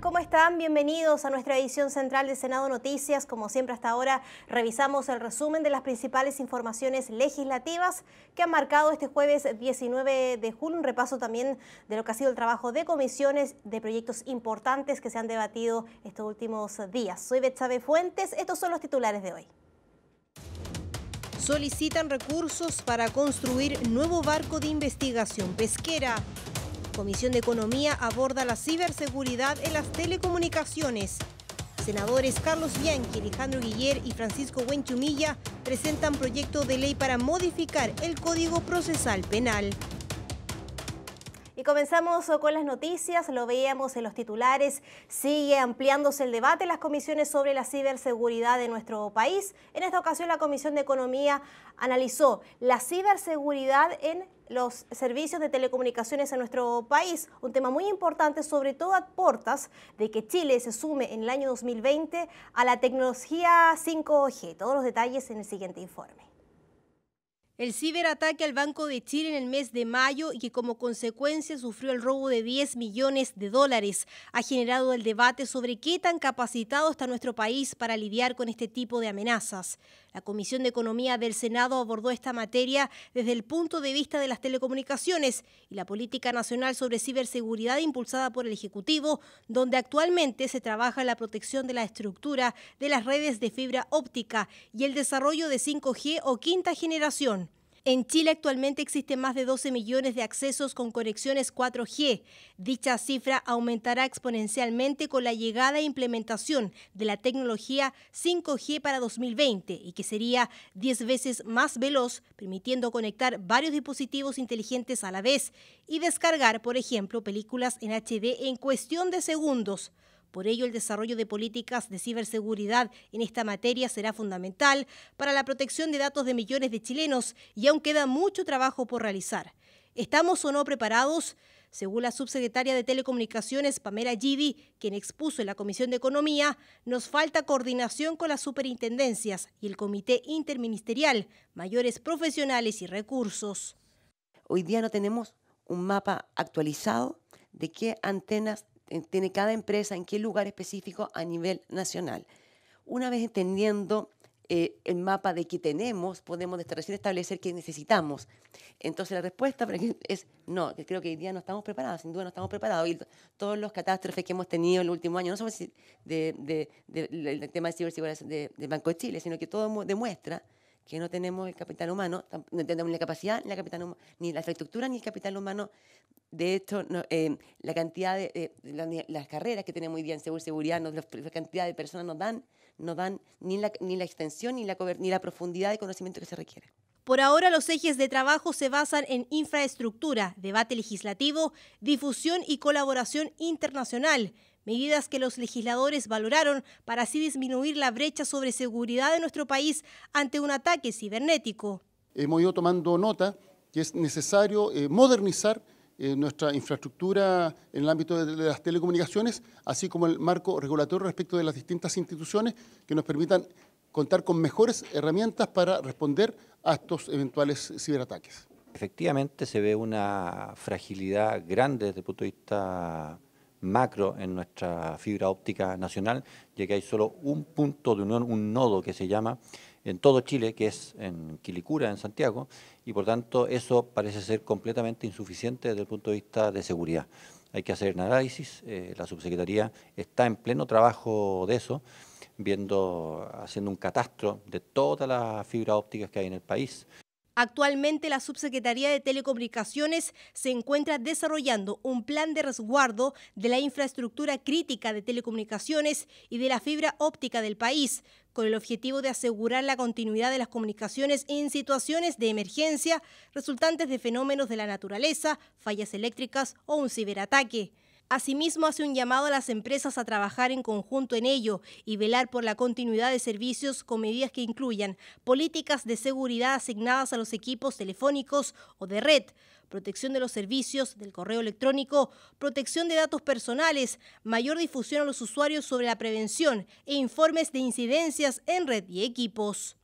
¿Cómo están? Bienvenidos a nuestra edición central de Senado Noticias. Como siempre hasta ahora, revisamos el resumen de las principales informaciones legislativas que han marcado este jueves 19 de julio. Un repaso también de lo que ha sido el trabajo de comisiones de proyectos importantes que se han debatido estos últimos días. Soy Betsabe Fuentes. Estos son los titulares de hoy solicitan recursos para construir nuevo barco de investigación pesquera. Comisión de Economía aborda la ciberseguridad en las telecomunicaciones. Senadores Carlos Bianchi, Alejandro Guiller y Francisco Buenchumilla presentan proyecto de ley para modificar el Código Procesal Penal. Y comenzamos con las noticias, lo veíamos en los titulares, sigue ampliándose el debate en las comisiones sobre la ciberseguridad de nuestro país. En esta ocasión la Comisión de Economía analizó la ciberseguridad en los servicios de telecomunicaciones en nuestro país, un tema muy importante, sobre todo a portas de que Chile se sume en el año 2020 a la tecnología 5G. Todos los detalles en el siguiente informe. El ciberataque al Banco de Chile en el mes de mayo y que como consecuencia sufrió el robo de 10 millones de dólares ha generado el debate sobre qué tan capacitado está nuestro país para lidiar con este tipo de amenazas. La Comisión de Economía del Senado abordó esta materia desde el punto de vista de las telecomunicaciones y la política nacional sobre ciberseguridad impulsada por el Ejecutivo, donde actualmente se trabaja la protección de la estructura de las redes de fibra óptica y el desarrollo de 5G o quinta generación. En Chile actualmente existen más de 12 millones de accesos con conexiones 4G. Dicha cifra aumentará exponencialmente con la llegada e implementación de la tecnología 5G para 2020 y que sería 10 veces más veloz, permitiendo conectar varios dispositivos inteligentes a la vez y descargar, por ejemplo, películas en HD en cuestión de segundos. Por ello, el desarrollo de políticas de ciberseguridad en esta materia será fundamental para la protección de datos de millones de chilenos y aún queda mucho trabajo por realizar. ¿Estamos o no preparados? Según la subsecretaria de Telecomunicaciones, Pamela Gidi, quien expuso en la Comisión de Economía, nos falta coordinación con las superintendencias y el Comité Interministerial, mayores profesionales y recursos. Hoy día no tenemos un mapa actualizado de qué antenas tiene cada empresa, en qué lugar específico a nivel nacional. Una vez entendiendo eh, el mapa de qué tenemos, podemos establecer qué necesitamos. Entonces la respuesta es no, que creo que hoy día no estamos preparados, sin duda no estamos preparados. Y todos los catástrofes que hemos tenido en el último año, no solo del de, de, de, tema de del Banco de Chile, sino que todo demuestra que no tenemos el capital humano, no tenemos ni la capacidad, ni la, capital ni la infraestructura, ni el capital humano. De hecho, eh, la cantidad de, las carreras que tenemos hoy día en seguridad, no la, cantidad de personas nos dan, no dan ni, la, ni la extensión ni la, ni la profundidad de conocimiento que se requiere. Por ahora los ejes de trabajo se basan en infraestructura, debate legislativo, difusión y colaboración internacional medidas que los legisladores valoraron para así disminuir la brecha sobre seguridad de nuestro país ante un ataque cibernético. Hemos ido tomando nota que es necesario eh, modernizar eh, nuestra infraestructura en el ámbito de, de las telecomunicaciones, así como el marco regulatorio respecto de las distintas instituciones que nos permitan contar con mejores herramientas para responder a estos eventuales ciberataques. Efectivamente se ve una fragilidad grande desde el punto de vista macro en nuestra fibra óptica nacional, ya que hay solo un punto de unión, un nodo que se llama en todo Chile, que es en Quilicura, en Santiago, y por tanto eso parece ser completamente insuficiente desde el punto de vista de seguridad. Hay que hacer un análisis, eh, la subsecretaría está en pleno trabajo de eso, viendo, haciendo un catastro de todas las fibras ópticas que hay en el país, Actualmente la Subsecretaría de Telecomunicaciones se encuentra desarrollando un plan de resguardo de la infraestructura crítica de telecomunicaciones y de la fibra óptica del país, con el objetivo de asegurar la continuidad de las comunicaciones en situaciones de emergencia resultantes de fenómenos de la naturaleza, fallas eléctricas o un ciberataque. Asimismo, hace un llamado a las empresas a trabajar en conjunto en ello y velar por la continuidad de servicios con medidas que incluyan políticas de seguridad asignadas a los equipos telefónicos o de red, protección de los servicios, del correo electrónico, protección de datos personales, mayor difusión a los usuarios sobre la prevención e informes de incidencias en red y equipos.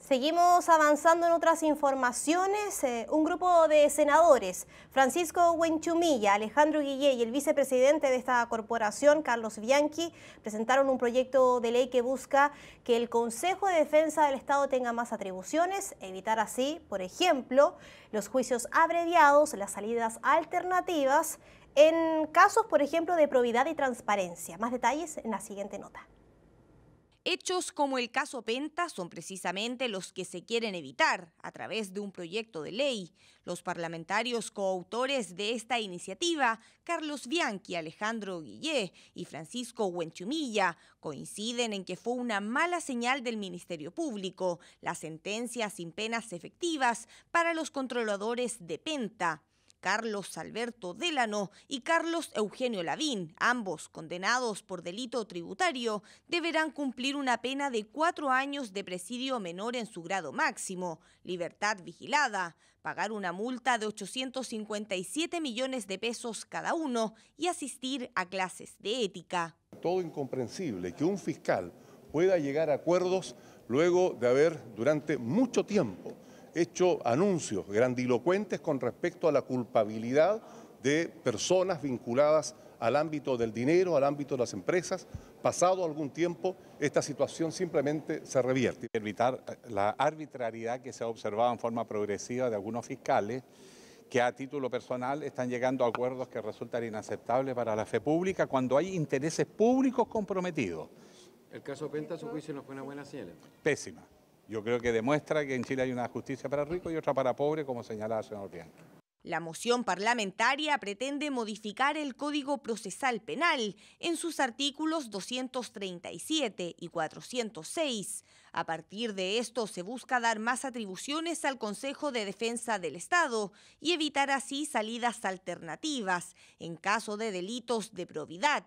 Seguimos avanzando en otras informaciones. Eh, un grupo de senadores, Francisco Huenchumilla, Alejandro Guillé y el vicepresidente de esta corporación, Carlos Bianchi, presentaron un proyecto de ley que busca que el Consejo de Defensa del Estado tenga más atribuciones, evitar así, por ejemplo, los juicios abreviados, las salidas alternativas, en casos, por ejemplo, de probidad y transparencia. Más detalles en la siguiente nota. Hechos como el caso Penta son precisamente los que se quieren evitar a través de un proyecto de ley. Los parlamentarios coautores de esta iniciativa, Carlos Bianchi, Alejandro Guillé y Francisco Huenchumilla, coinciden en que fue una mala señal del Ministerio Público la sentencia sin penas efectivas para los controladores de Penta. Carlos Alberto Delano y Carlos Eugenio Lavín, ambos condenados por delito tributario, deberán cumplir una pena de cuatro años de presidio menor en su grado máximo, libertad vigilada, pagar una multa de 857 millones de pesos cada uno y asistir a clases de ética. Todo incomprensible que un fiscal pueda llegar a acuerdos luego de haber durante mucho tiempo hecho anuncios grandilocuentes con respecto a la culpabilidad de personas vinculadas al ámbito del dinero, al ámbito de las empresas. Pasado algún tiempo, esta situación simplemente se revierte. Evitar eh, la arbitrariedad que se ha observado en forma progresiva de algunos fiscales que a título personal están llegando a acuerdos que resultan inaceptables para la fe pública cuando hay intereses públicos comprometidos. El caso Penta, su juicio, no fue una buena señal. Pésima. Yo creo que demuestra que en Chile hay una justicia para ricos y otra para pobres, como señalaba el señor Bianchi. La moción parlamentaria pretende modificar el Código Procesal Penal en sus artículos 237 y 406. A partir de esto se busca dar más atribuciones al Consejo de Defensa del Estado y evitar así salidas alternativas en caso de delitos de probidad.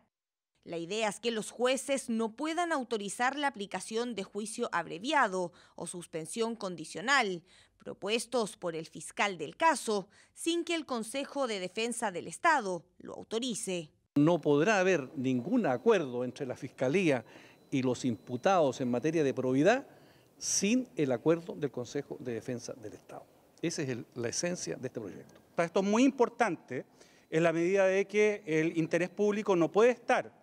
La idea es que los jueces no puedan autorizar la aplicación de juicio abreviado o suspensión condicional, propuestos por el fiscal del caso, sin que el Consejo de Defensa del Estado lo autorice. No podrá haber ningún acuerdo entre la Fiscalía y los imputados en materia de probidad sin el acuerdo del Consejo de Defensa del Estado. Esa es la esencia de este proyecto. Esto es muy importante en la medida de que el interés público no puede estar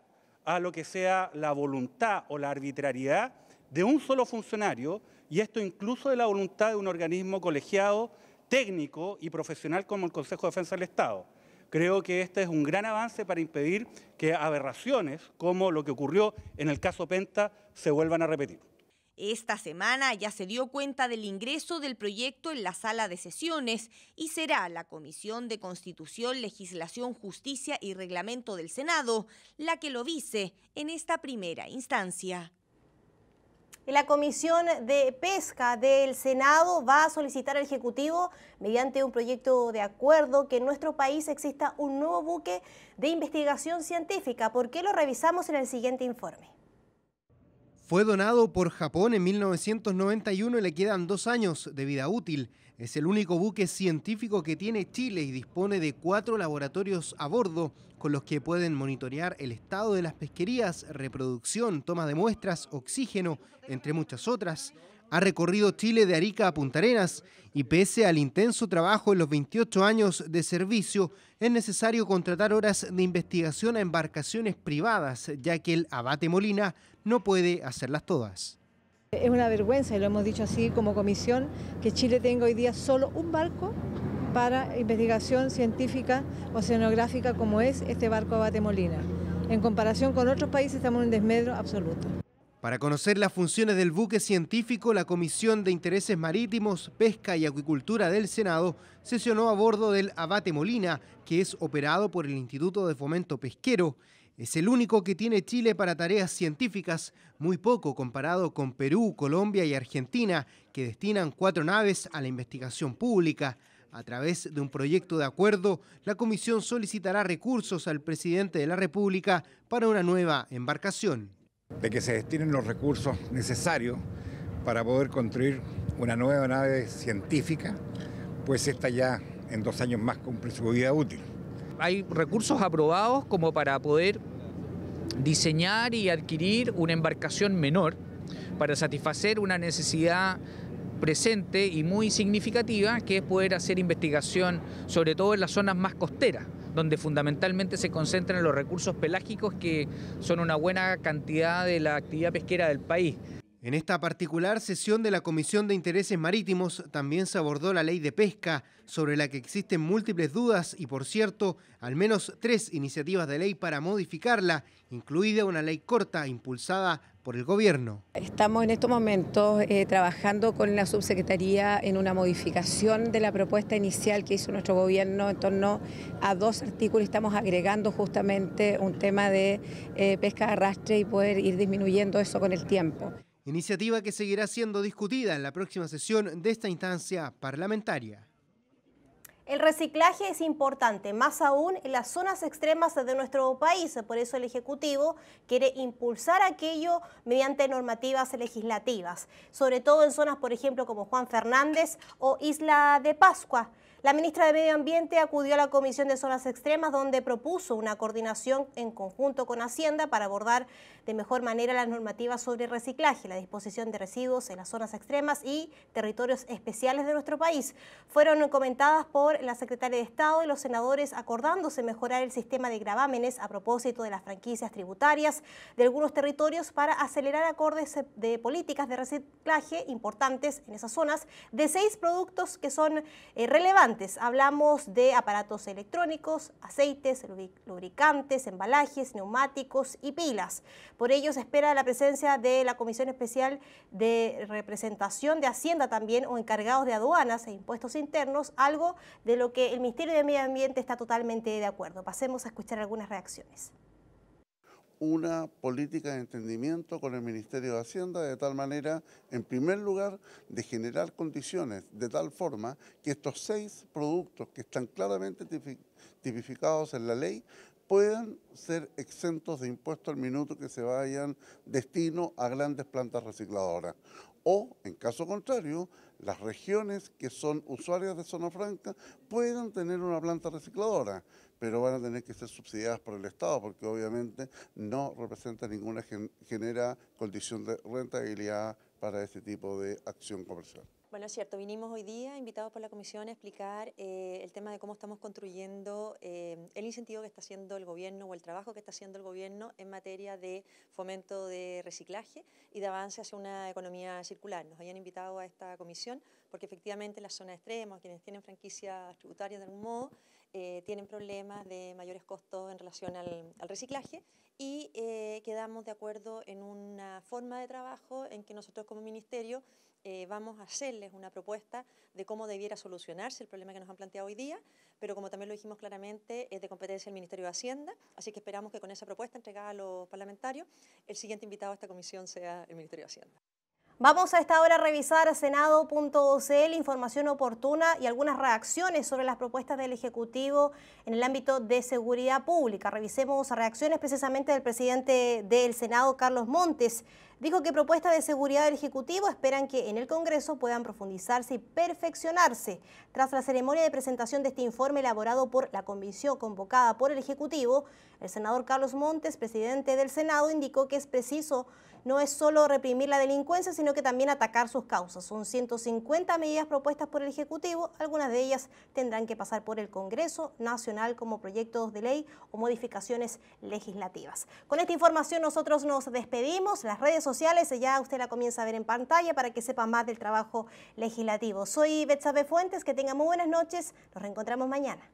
a lo que sea la voluntad o la arbitrariedad de un solo funcionario, y esto incluso de la voluntad de un organismo colegiado, técnico y profesional como el Consejo de Defensa del Estado. Creo que este es un gran avance para impedir que aberraciones como lo que ocurrió en el caso Penta se vuelvan a repetir. Esta semana ya se dio cuenta del ingreso del proyecto en la sala de sesiones y será la Comisión de Constitución, Legislación, Justicia y Reglamento del Senado la que lo dice en esta primera instancia. La Comisión de Pesca del Senado va a solicitar al Ejecutivo, mediante un proyecto de acuerdo, que en nuestro país exista un nuevo buque de investigación científica. ¿Por qué lo revisamos en el siguiente informe? Fue donado por Japón en 1991 y le quedan dos años de vida útil. Es el único buque científico que tiene Chile y dispone de cuatro laboratorios a bordo con los que pueden monitorear el estado de las pesquerías, reproducción, toma de muestras, oxígeno, entre muchas otras. Ha recorrido Chile de Arica a Punta Arenas y pese al intenso trabajo en los 28 años de servicio, es necesario contratar horas de investigación a embarcaciones privadas, ya que el Abate Molina no puede hacerlas todas. Es una vergüenza, y lo hemos dicho así como comisión, que Chile tenga hoy día solo un barco para investigación científica oceanográfica como es este barco Abate Molina. En comparación con otros países estamos en un desmedro absoluto. Para conocer las funciones del buque científico, la Comisión de Intereses Marítimos, Pesca y Acuicultura del Senado sesionó a bordo del Abate Molina, que es operado por el Instituto de Fomento Pesquero. Es el único que tiene Chile para tareas científicas, muy poco comparado con Perú, Colombia y Argentina, que destinan cuatro naves a la investigación pública. A través de un proyecto de acuerdo, la Comisión solicitará recursos al presidente de la República para una nueva embarcación. De que se destinen los recursos necesarios para poder construir una nueva nave científica, pues está ya en dos años más cumple su vida útil. Hay recursos aprobados como para poder diseñar y adquirir una embarcación menor para satisfacer una necesidad presente y muy significativa, que es poder hacer investigación, sobre todo en las zonas más costeras, donde fundamentalmente se concentran los recursos pelágicos que son una buena cantidad de la actividad pesquera del país. En esta particular sesión de la Comisión de Intereses Marítimos también se abordó la ley de pesca, sobre la que existen múltiples dudas y, por cierto, al menos tres iniciativas de ley para modificarla, incluida una ley corta impulsada por el gobierno. Estamos en estos momentos eh, trabajando con la subsecretaría en una modificación de la propuesta inicial que hizo nuestro gobierno en torno a dos artículos. Estamos agregando justamente un tema de eh, pesca de arrastre y poder ir disminuyendo eso con el tiempo iniciativa que seguirá siendo discutida en la próxima sesión de esta instancia parlamentaria. El reciclaje es importante, más aún en las zonas extremas de nuestro país. Por eso el Ejecutivo quiere impulsar aquello mediante normativas legislativas, sobre todo en zonas, por ejemplo, como Juan Fernández o Isla de Pascua. La ministra de Medio Ambiente acudió a la Comisión de Zonas Extremas donde propuso una coordinación en conjunto con Hacienda para abordar de mejor manera las normativas sobre reciclaje, la disposición de residuos en las zonas extremas y territorios especiales de nuestro país. Fueron comentadas por la secretaria de Estado y los senadores acordándose mejorar el sistema de gravámenes a propósito de las franquicias tributarias de algunos territorios para acelerar acordes de políticas de reciclaje importantes en esas zonas de seis productos que son eh, relevantes antes Hablamos de aparatos electrónicos, aceites, lubricantes, embalajes, neumáticos y pilas. Por ello se espera la presencia de la Comisión Especial de Representación de Hacienda también o encargados de aduanas e impuestos internos, algo de lo que el Ministerio de Medio Ambiente está totalmente de acuerdo. Pasemos a escuchar algunas reacciones una política de entendimiento con el Ministerio de Hacienda de tal manera, en primer lugar, de generar condiciones de tal forma que estos seis productos que están claramente tipificados en la ley puedan ser exentos de impuestos al minuto que se vayan destino a grandes plantas recicladoras. O, en caso contrario, las regiones que son usuarias de zona franca puedan tener una planta recicladora, pero van a tener que ser subsidiadas por el Estado, porque obviamente no representa ninguna, genera condición de rentabilidad para este tipo de acción comercial. Bueno, es cierto, vinimos hoy día, invitados por la Comisión, a explicar eh, el tema de cómo estamos construyendo eh, el incentivo que está haciendo el Gobierno o el trabajo que está haciendo el Gobierno en materia de fomento de reciclaje y de avance hacia una economía circular. Nos habían invitado a esta comisión porque efectivamente las zonas extremas, quienes tienen franquicias tributarias de algún modo, eh, tienen problemas de mayores costos en relación al, al reciclaje y quedamos de acuerdo en una forma de trabajo en que nosotros como Ministerio eh, vamos a hacerles una propuesta de cómo debiera solucionarse el problema que nos han planteado hoy día, pero como también lo dijimos claramente, es de competencia del Ministerio de Hacienda, así que esperamos que con esa propuesta entregada a los parlamentarios, el siguiente invitado a esta comisión sea el Ministerio de Hacienda. Vamos a esta hora a revisar senado.cl, información oportuna y algunas reacciones sobre las propuestas del Ejecutivo en el ámbito de seguridad pública. Revisemos reacciones precisamente del presidente del Senado, Carlos Montes, Dijo que propuestas de seguridad del Ejecutivo esperan que en el Congreso puedan profundizarse y perfeccionarse. Tras la ceremonia de presentación de este informe elaborado por la comisión convocada por el Ejecutivo, el senador Carlos Montes, presidente del Senado, indicó que es preciso no es solo reprimir la delincuencia, sino que también atacar sus causas. Son 150 medidas propuestas por el Ejecutivo, algunas de ellas tendrán que pasar por el Congreso Nacional como proyectos de ley o modificaciones legislativas. Con esta información nosotros nos despedimos. Las redes sociales, eh, ya usted la comienza a ver en pantalla para que sepa más del trabajo legislativo. Soy Betsabe Fuentes, que tenga muy buenas noches, nos reencontramos mañana.